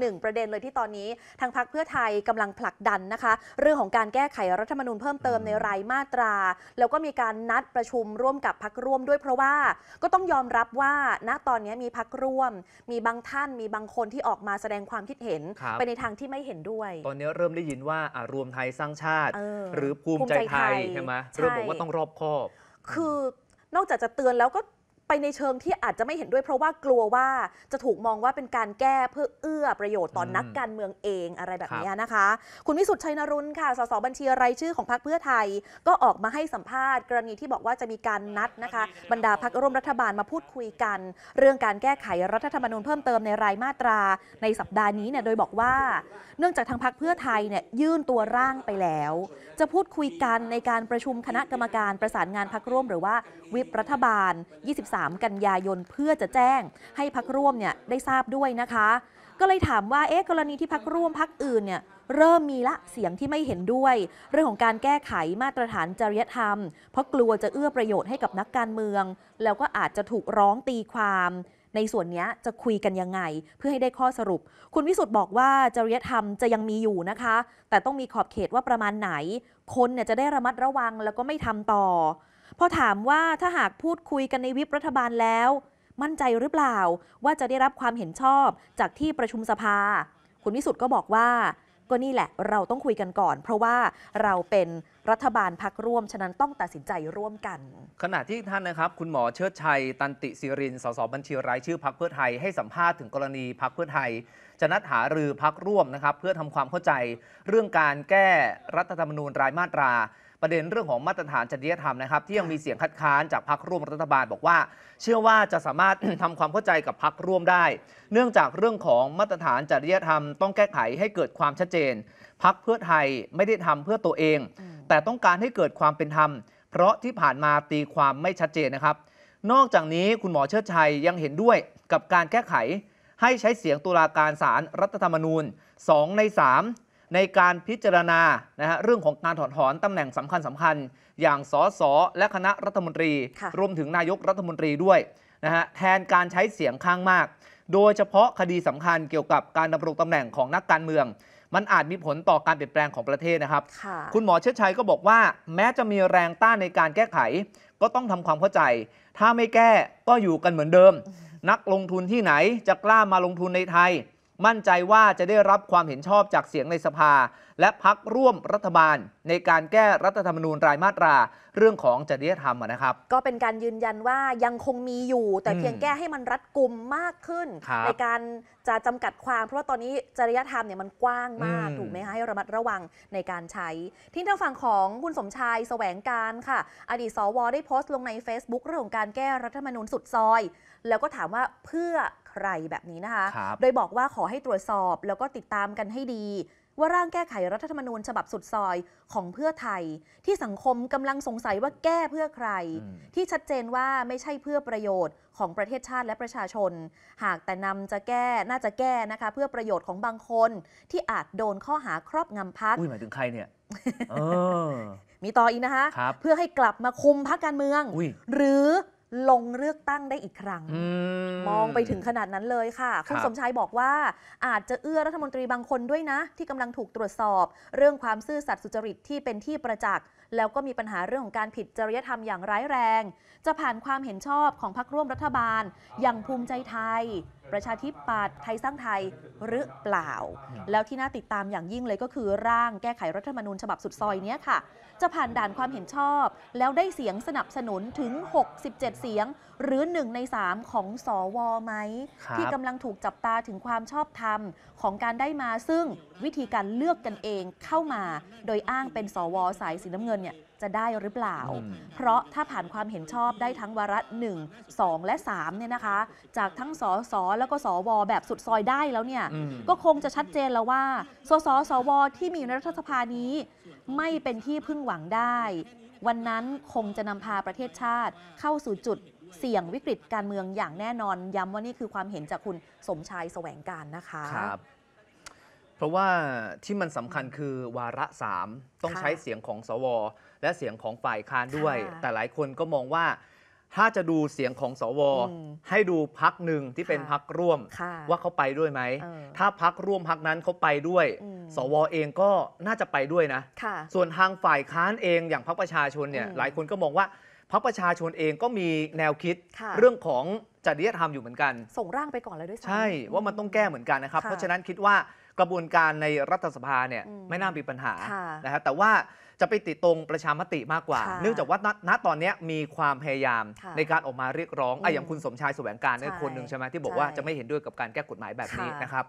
หนึ่งประเด็นเลยที่ตอนนี้ทางพักเพื่อไทยกำลังผลักดันนะคะ เรื่องของการแก้ไขรัฐธรรมนูญเพิ่มเติมในราย มาตรา แล้วก็มีการนัดประชุมร่วมกับพักร่วมด้วยเพราะว่าก็ต้องยอมรับว่าณตอนนี้มีพักร่วม มีบางท่านมีบางคนที่ออกมาแสดงความคิดเห็นไปในทางที่ไม่เห็นด้วยตอนนี้เริ่มได้ยินว่ารวมไทยสร้างชาติ หรือภูมิใจไทยใช่ไหมเริ่มบอกว่าต้องรอบคอบคือนอกจากจะเตือนแล้วก็ไปในเชิงที่อาจจะไม่เห็นด้วยเพราะว่ากลัวว่าจะถูกมองว่าเป็นการแก้เพื่อเอื้อประโยชน์ต่อนนักการเมืองเองอะไรแบบนี้นะคะ คุณวิสุทธ์ชัยนรุนค่ะ สสบัญชีรายชื่อของพรรคเพื่อไทยก็ออกมาให้สัมภาษณ์กรณีที่บอกว่าจะมีการนัดนะคะบรรดาพรรคร่วมรัฐบาลมาพูดคุยกัน เรื่องการแก้ไขรัฐธรรมนูญเพิ่มเติมในรายมาตรา ในสัปดาห์นี้เนี่ยโดยบอกว่าเนื่องจากทางพรรคเพื่อไทยเนี่ยยื่นตัวร่างไปแล้ว จะพูดคุยกันในการประชุมคณะกรรมการประสานงานพรรคร่วม หรือว่าวิปรัฐบาล23 3กันยายนเพื่อจะแจ้งให้พักร่วมเนี่ยได้ทราบด้วยนะคะ ก็เลยถามว่าเอ๊ะกรณีที่พักร่วมพักอื่นเนี่ยเริ่มมีละเสียงที่ไม่เห็นด้วย เรื่องของการแก้ไขมาตรฐานจริยธรรม เพราะกลัวจะเอื้อประโยชน์ให้กับนักการเมือง แล้วก็อาจจะถูกร้องตีความ ในส่วนนี้จะคุยกันยังไงเพื่อให้ได้ข้อสรุป คุณวิสุทธ์บอกว่าจริยธรรมจะยังมีอยู่นะคะ แต่ต้องมีขอบเขตว่าประมาณไหน คนเนี่ยจะได้ระมัดระวังแล้วก็ไม่ทำต่อพอถามว่าถ้าหากพูดคุยกันในวิปรัฐบาลแล้ว มั่นใจหรือเปล่าว่าจะได้รับความเห็นชอบจากที่ประชุมสภา คุณวิสุทธ์ก็บอกว่า ก็นี่แหละเราต้องคุยกันก่อน เพราะว่าเราเป็นรัฐบาลพักร่วม ฉะนั้นต้องตัดสินใจร่วมกัน ขณะที่ท่านนะครับ คุณหมอเชิดชัย ตันติศิริน สสบัญชีรายชื่อพักเพื่อไทยให้สัมภาษณ์ถึงกรณีพักเพื่อไทย จะนัดหารือพักร่วมนะครับเพื่อทำความเข้าใจเรื่องการแก้รัฐธรรมนูญรายมาตราประเด็นเรื่องของมาตรฐานจริยธรรมนะครับที่ยังมีเสียงคัดค้านจากพรรคร่วมรัฐบาลบอกว่า เชื่อว่าจะสามารถทำความเข้าใจกับพรรคร่วมได้ เนื่องจากเรื่องของมาตรฐานจริยธรรม ต้องแก้ไขให้เกิดความชัดเจนพักเพื่อไทย ไม่ได้ทำเพื่อตัวเอง แต่ต้องการให้เกิดความเป็นธรรม เพราะที่ผ่านมาตีความไม่ชัดเจนนะครับ นอกจากนี้คุณหมอเชิดชัยยังเห็นด้วยกับการแก้ไขให้ใช้เสียงตุลาการศาลรรัฐธรรมนูญ 2 ใน3ในการพิจารณานะฮะเรื่องของการถอดถอนตำแหน่งสำคัญสำคัญอย่างสสและคณะรัฐมนตรี รวมถึงนายกรัฐมนตรีด้วยนะฮะแทนการใช้เสียงข้างมาก โดยเฉพาะคดีสำคัญเกี่ยวกับการดำรงตำแหน่งของนักการเมือง มันอาจมีผลต่อการเปลี่ยนแปลงของประเทศนะครับ คุณหมอเชิดชัยก็บอกว่า แม้จะมีแรงต้านในการแก้ไข ก็ต้องทำความเข้าใจ ถ้าไม่แก้ก็อยู่กันเหมือนเดิม นักลงทุนที่ไหนจะกล้ามาลงทุนในไทยมั่นใจว่าจะได้รับความเห็นชอบจากเสียงในสภา และพักร่วมรัฐบาล ในการแก้รัฐธรรมนูญรายมาตราเรื่องของจริยธรรมนะครับ ก็เป็นการยืนยันว่ายังคงมีอยู่ แต่เพียงแก้ให้มันรัดกุมมากขึ้น ในการจะจำกัดความ เพราะว่าตอนนี้จริยธรรมเนี่ยมันกว้างมากถูกไหมคะให้ระมัดระวังในการใช้ที่ทางฝั่งของคุณสมชายแสวงการค่ะอดีตสวได้โพสต์ ลงใน Facebook เรื่องของการแก้รัฐธรรมนูญสุดซอย แล้วก็ถามว่าเพื่อไรแบบนี้นะคะ โดยบอกว่าขอให้ตรวจสอบแล้วก็ติดตามกันให้ดี ว่าร่างแก้ไขรัฐธรรมนูญฉบับสุดซอยของเพื่อไทย ที่สังคมกำลังสงสัยว่าแก้เพื่อใคร ที่ชัดเจนว่าไม่ใช่เพื่อประโยชน์ของประเทศชาติและประชาชน หากแต่นำจะแก้น่าจะแก้นะคะ เพื่อประโยชน์ของบางคนที่อาจโดนข้อหาครอบงำพักอุ้ยหมายถึงใครเนี่ยมีต่ออีกนะคะ เพื่อให้กลับมาคุมพักการเมืองหรือลงเลือกตั้งได้อีกครั้ง มองไปถึงขนาดนั้นเลยค่ะ คุณสมชายบอกว่าอาจจะเอื้อรัฐมนตรีบางคนด้วยนะ ที่กำลังถูกตรวจสอบ เรื่องความซื่อสัตย์สุจริตที่เป็นที่ประจักษ์แล้วก็มีปัญหาเรื่องของการผิดจริยธรรมอย่างร้ายแรง จะผ่านความเห็นชอบของพรรคร่วมรัฐบาล อย่างภูมิใจไทยประชาธิปัตย์ไทยสร้างไทยหรือเปล่า แล้วที่น่าติดตามอย่างยิ่งเลยก็คือร่างแก้ไขรัฐธรรมนูญฉบับสุดซอยนี้ค่ะ จะผ่านด่านความเห็นชอบ แล้วได้เสียงสนับสนุนถึง 67 เสียง หรือ 1 ใน 3 ของสอวอไหมที่กำลังถูกจับตาถึงความชอบธรรม ของการได้มาซึ่งวิธีการเลือกกันเองเข้ามา โดยอ้างเป็นสอวอสายสีน้ำเงินเนี่ยจะได้หรือเปล่า เพราะถ้าผ่านความเห็นชอบได้ทั้งวาระ1 2 และ 3 เนี่ยนะคะ จากทั้งสสแล้วก็สวแบบสุดซอยได้แล้วเนี่ย ก็คงจะชัดเจนแล้วว่าสสสว ที่มีอยู่ในรัฐสภานี้ ไม่เป็นที่พึ่งหวังได้ วันนั้นคงจะนำพาประเทศชาติเข้าสู่จุดเสี่ยงวิกฤตการเมืองอย่างแน่นอนย้ำว่านี่คือความเห็นจากคุณสมชายแสวงการนะคะครับเพราะว่าที่มันสำคัญคือวาระสามต้องใช้เสียงของสว และเสียงของฝ่ายค้านด้วย แต่หลายคนก็มองว่าถ้าจะดูเสียงของสว ให้ดูพักหนึ่งที่เป็นพักร่วมว่าเขาไปด้วยไหม ถ้าพักร่วมพักนั้นเขาไปด้วย สวเองก็น่าจะไปด้วยนะส่วนทางฝ่ายค้านเอง อย่างพักประชาชนเนี่ย หลายคนก็มองว่าพรรคประชาชนเองก็มีแนวคิด เรื่องของจริยธรรมอยู่เหมือนกัน ส่งร่างไปก่อนเลยด้วยใช่ว่ามันต้องแก้เหมือนกันนะครับเพราะฉะนั้นคิดว่ากระบวนการในรัฐสภาเนี่ยไม่น่ามีปัญหานะฮะแต่ว่าจะไปติดตรงประชามติมากกว่า เนื่องจากว่าณตอนนี้มีความพยายามในการออกมาเรียกร้องไอ้อย่างคุณสมชายแสวงการเนี่ยคนหนึ่งใช่ไหมที่บอกว่าจะไม่เห็นด้วยกับการแก้กฎหมายแบบนี้นะครับ